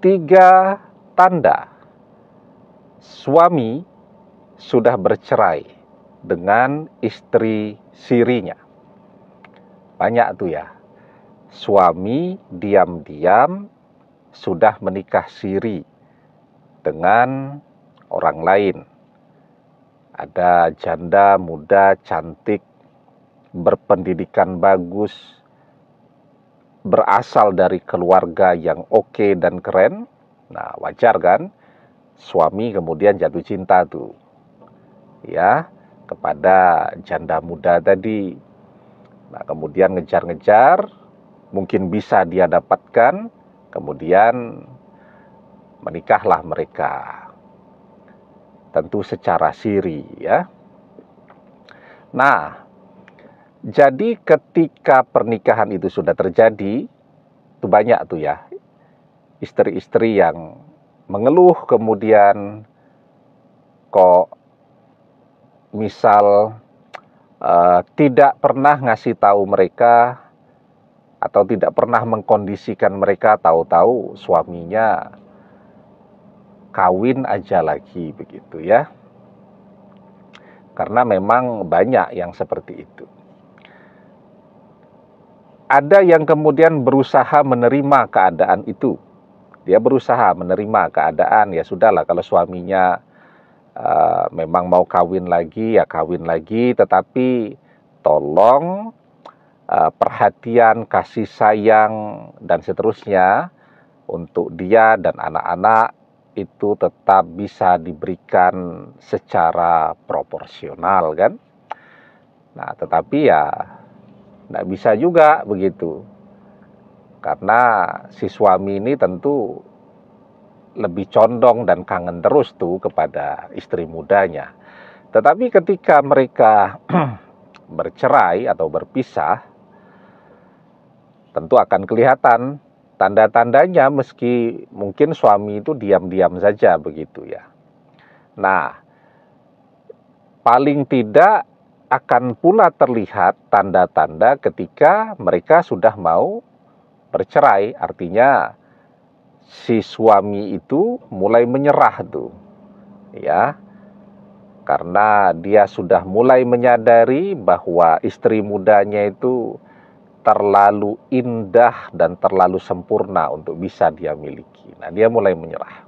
tiga tanda suami sudah bercerai dengan istri sirinya. Banyak tuh ya. Suami diam-diam sudah menikah siri dengan orang lain. Ada janda muda cantik berpendidikan bagus berasal dari keluarga yang oke okay dan keren, nah wajar kan suami kemudian jatuh cinta tuh. Ya, kepada janda muda tadi. Nah, kemudian ngejar-ngejar, mungkin bisa dia dapatkan, kemudian menikahlah mereka. Tentu secara siri ya. Nah, jadi ketika pernikahan itu sudah terjadi, itu banyak tuh ya, istri-istri yang mengeluh kemudian kok misal eh, tidak pernah ngasih tahu mereka atau tidak pernah mengkondisikan mereka tahu-tahu suaminya kawin aja lagi begitu ya. Karena memang banyak yang seperti itu ada yang kemudian berusaha menerima keadaan itu. Dia berusaha menerima keadaan, ya sudahlah kalau suaminya uh, memang mau kawin lagi, ya kawin lagi, tetapi tolong uh, perhatian, kasih sayang, dan seterusnya untuk dia dan anak-anak itu tetap bisa diberikan secara proporsional kan. Nah, tetapi ya tidak bisa juga begitu. Karena si suami ini tentu lebih condong dan kangen terus tuh kepada istri mudanya. Tetapi ketika mereka bercerai atau berpisah, tentu akan kelihatan tanda-tandanya meski mungkin suami itu diam-diam saja begitu ya. Nah, paling tidak akan pula terlihat tanda-tanda ketika mereka sudah mau bercerai. Artinya si suami itu mulai menyerah tuh. Ya. Karena dia sudah mulai menyadari bahwa istri mudanya itu terlalu indah dan terlalu sempurna untuk bisa dia miliki. Nah, dia mulai menyerah.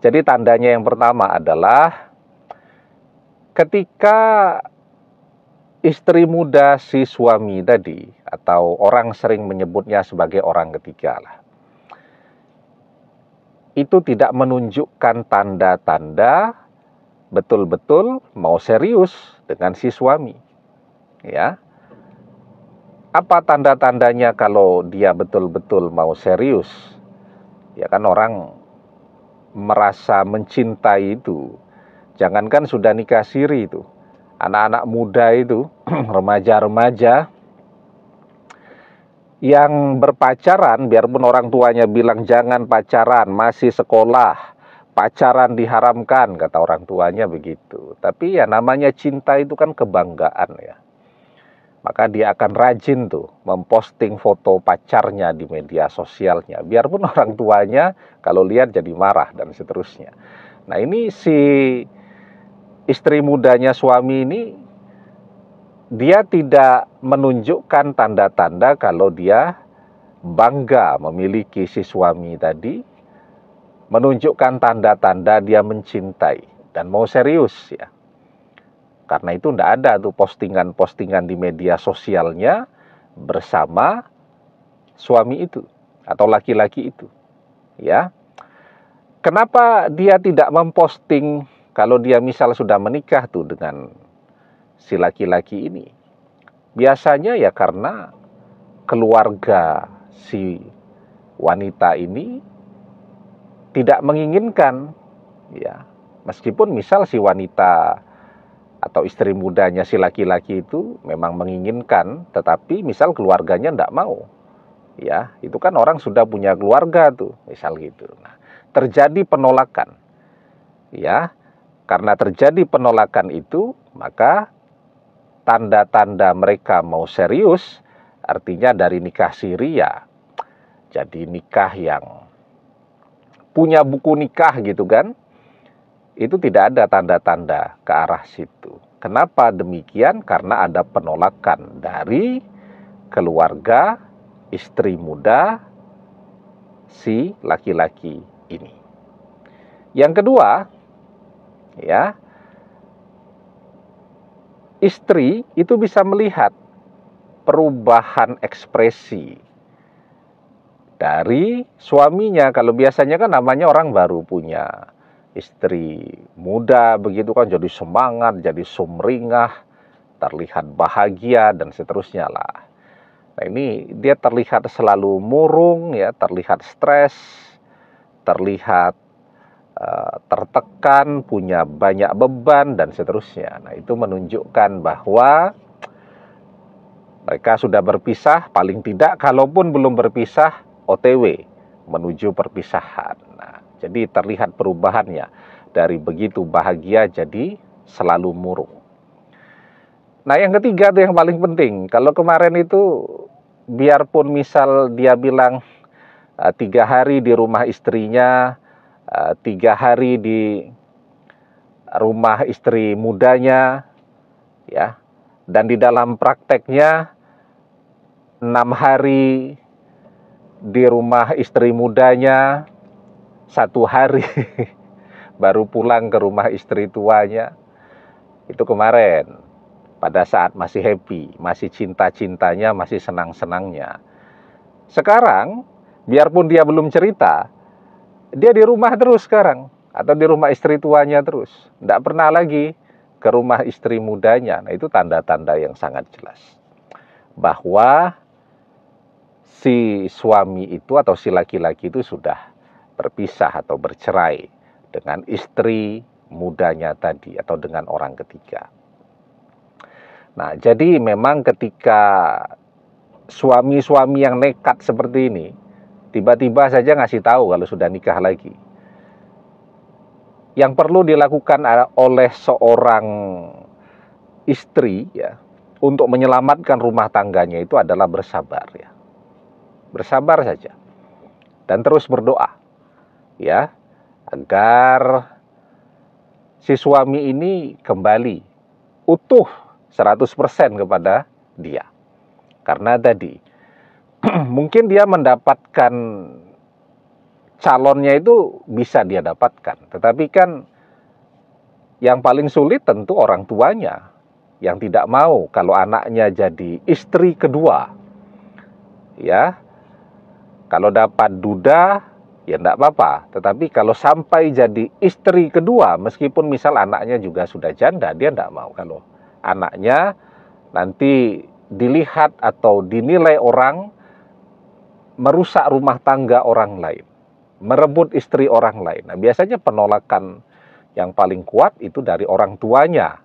Jadi tandanya yang pertama adalah ketika istri muda si suami tadi atau orang sering menyebutnya sebagai orang ketiga lah. Itu tidak menunjukkan tanda-tanda betul-betul mau serius dengan si suami. Ya. Apa tanda-tandanya kalau dia betul-betul mau serius? Ya kan orang merasa mencintai itu Jangankan sudah nikah siri itu, anak-anak muda itu, remaja-remaja yang berpacaran, biarpun orang tuanya bilang jangan pacaran, masih sekolah, pacaran diharamkan, kata orang tuanya begitu. Tapi ya namanya cinta itu kan kebanggaan ya. Maka dia akan rajin tuh memposting foto pacarnya di media sosialnya. Biarpun orang tuanya kalau lihat jadi marah dan seterusnya. Nah ini si istri mudanya suami ini dia tidak menunjukkan tanda-tanda kalau dia bangga memiliki si suami tadi, menunjukkan tanda-tanda dia mencintai dan mau serius ya. Karena itu tidak ada tuh postingan-postingan di media sosialnya bersama suami itu atau laki-laki itu. Ya. Kenapa dia tidak memposting kalau dia misal sudah menikah tuh dengan si laki-laki ini, biasanya ya karena keluarga si wanita ini tidak menginginkan ya meskipun misal si wanita atau istri mudanya si laki-laki itu memang menginginkan tetapi misal keluarganya tidak mau ya itu kan orang sudah punya keluarga tuh misal gitu nah, terjadi penolakan ya karena terjadi penolakan itu, maka tanda-tanda mereka mau serius, artinya dari nikah Syria. Jadi nikah yang punya buku nikah gitu kan, itu tidak ada tanda-tanda ke arah situ. Kenapa demikian? Karena ada penolakan dari keluarga istri muda si laki-laki ini. Yang kedua, ya istri itu bisa melihat perubahan ekspresi dari suaminya kalau biasanya kan namanya orang baru punya istri muda begitu kan jadi semangat jadi sumringah terlihat bahagia dan seterusnya lah nah ini dia terlihat selalu murung ya terlihat stres terlihat Eh, tertekan, punya banyak beban, dan seterusnya. Nah, itu menunjukkan bahwa mereka sudah berpisah, paling tidak, kalaupun belum berpisah, OTW menuju perpisahan. Nah, jadi terlihat perubahannya dari begitu bahagia jadi selalu murung. Nah, yang ketiga tuh yang paling penting. Kalau kemarin itu, biarpun misal dia bilang eh, tiga hari di rumah istrinya, Eh, tiga hari di rumah istri mudanya, ya, dan di dalam prakteknya enam hari di rumah istri mudanya, satu hari baru pulang ke rumah istri tuanya. Itu kemarin, pada saat masih happy, masih cinta-cintanya, masih senang-senangnya. Sekarang, biarpun dia belum cerita, dia di rumah terus sekarang atau di rumah istri tuanya terus. Tidak pernah lagi ke rumah istri mudanya. Nah, itu tanda-tanda yang sangat jelas bahwa si suami itu atau si laki-laki itu sudah berpisah atau bercerai dengan istri mudanya tadi atau dengan orang ketiga. Nah, jadi memang ketika suami-suami yang nekat seperti ini Tiba-tiba saja ngasih tahu kalau sudah nikah lagi. Yang perlu dilakukan oleh seorang istri ya untuk menyelamatkan rumah tangganya itu adalah bersabar ya. Bersabar saja. Dan terus berdoa. Ya, agar si suami ini kembali utuh 100% kepada dia. Karena tadi mungkin dia mendapatkan calonnya itu bisa dia dapatkan. Tetapi kan yang paling sulit tentu orang tuanya yang tidak mau kalau anaknya jadi istri kedua. Ya. Kalau dapat duda ya enggak apa-apa, tetapi kalau sampai jadi istri kedua meskipun misal anaknya juga sudah janda, dia enggak mau kalau anaknya nanti dilihat atau dinilai orang merusak rumah tangga orang lain, merebut istri orang lain. Nah, biasanya penolakan yang paling kuat itu dari orang tuanya.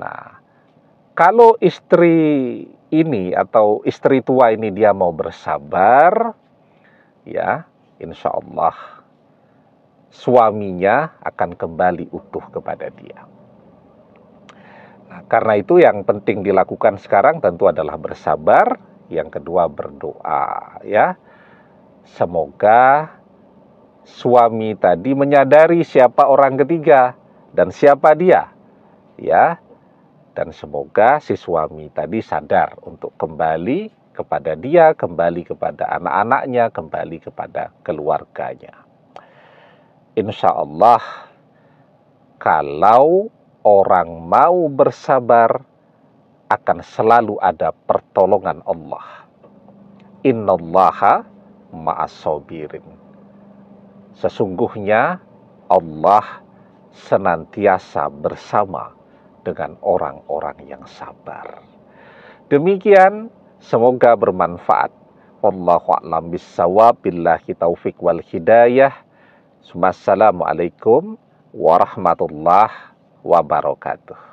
Nah, kalau istri ini atau istri tua ini dia mau bersabar, ya, insya Allah suaminya akan kembali utuh kepada dia. Nah, karena itu yang penting dilakukan sekarang tentu adalah bersabar, yang kedua berdoa ya. Semoga suami tadi menyadari siapa orang ketiga dan siapa dia ya. Dan semoga si suami tadi sadar untuk kembali kepada dia, kembali kepada anak-anaknya, kembali kepada keluarganya. Insya Allah, kalau orang mau bersabar, akan selalu ada pertolongan Allah. Innallaha ma'asobirin. Sesungguhnya Allah senantiasa bersama dengan orang-orang yang sabar. Demikian, semoga bermanfaat. Wallahu a'lam bissawab. Billahi taufik wal hidayah. Wassalamualaikum warahmatullahi wabarakatuh.